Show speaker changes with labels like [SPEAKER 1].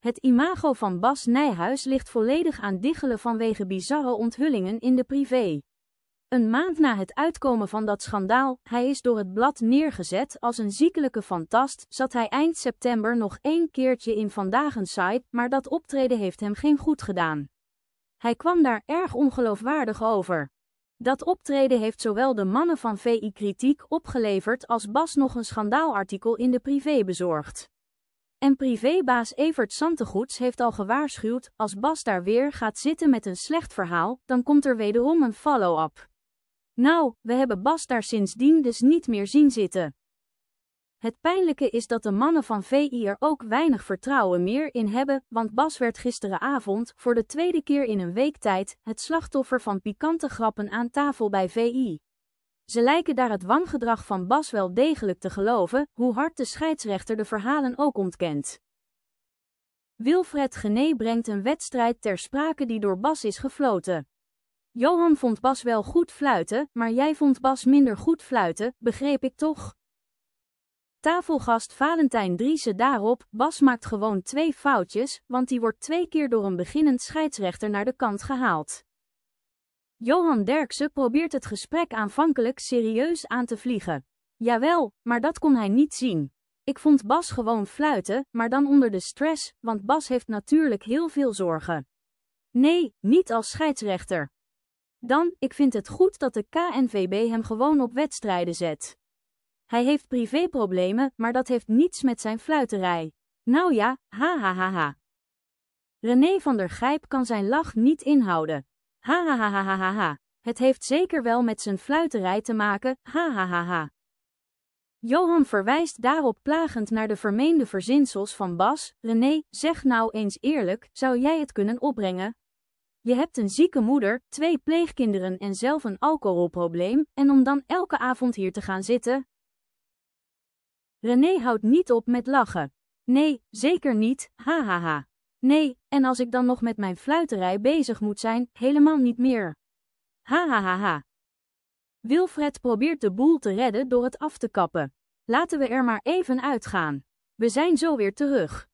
[SPEAKER 1] Het imago van Bas Nijhuis ligt volledig aan diggelen vanwege bizarre onthullingen in de privé. Een maand na het uitkomen van dat schandaal, hij is door het blad neergezet als een ziekelijke fantast, zat hij eind september nog één keertje in Vandaag een maar dat optreden heeft hem geen goed gedaan. Hij kwam daar erg ongeloofwaardig over. Dat optreden heeft zowel de mannen van VI kritiek opgeleverd als Bas nog een schandaalartikel in de privé bezorgd. En privébaas Evert Santegoets heeft al gewaarschuwd, als Bas daar weer gaat zitten met een slecht verhaal, dan komt er wederom een follow-up. Nou, we hebben Bas daar sindsdien dus niet meer zien zitten. Het pijnlijke is dat de mannen van VI er ook weinig vertrouwen meer in hebben, want Bas werd gisteravond, voor de tweede keer in een week tijd, het slachtoffer van pikante grappen aan tafel bij VI. Ze lijken daar het wangedrag van Bas wel degelijk te geloven, hoe hard de scheidsrechter de verhalen ook ontkent. Wilfred Gené brengt een wedstrijd ter sprake die door Bas is gefloten. Johan vond Bas wel goed fluiten, maar jij vond Bas minder goed fluiten, begreep ik toch? Tafelgast Valentijn Driessen daarop, Bas maakt gewoon twee foutjes, want die wordt twee keer door een beginnend scheidsrechter naar de kant gehaald. Johan Derksen probeert het gesprek aanvankelijk serieus aan te vliegen. Jawel, maar dat kon hij niet zien. Ik vond Bas gewoon fluiten, maar dan onder de stress, want Bas heeft natuurlijk heel veel zorgen. Nee, niet als scheidsrechter. Dan, ik vind het goed dat de KNVB hem gewoon op wedstrijden zet. Hij heeft privéproblemen, maar dat heeft niets met zijn fluiterij. Nou ja, ha ha ha ha. René van der Gijp kan zijn lach niet inhouden ha! Het heeft zeker wel met zijn fluiterij te maken, ha! Johan verwijst daarop plagend naar de vermeende verzinsels van Bas, René, zeg nou eens eerlijk, zou jij het kunnen opbrengen? Je hebt een zieke moeder, twee pleegkinderen en zelf een alcoholprobleem, en om dan elke avond hier te gaan zitten? René houdt niet op met lachen. Nee, zeker niet, ha! Nee, en als ik dan nog met mijn fluiterij bezig moet zijn, helemaal niet meer. Ha ha ha ha. Wilfred probeert de boel te redden door het af te kappen. Laten we er maar even uitgaan. We zijn zo weer terug.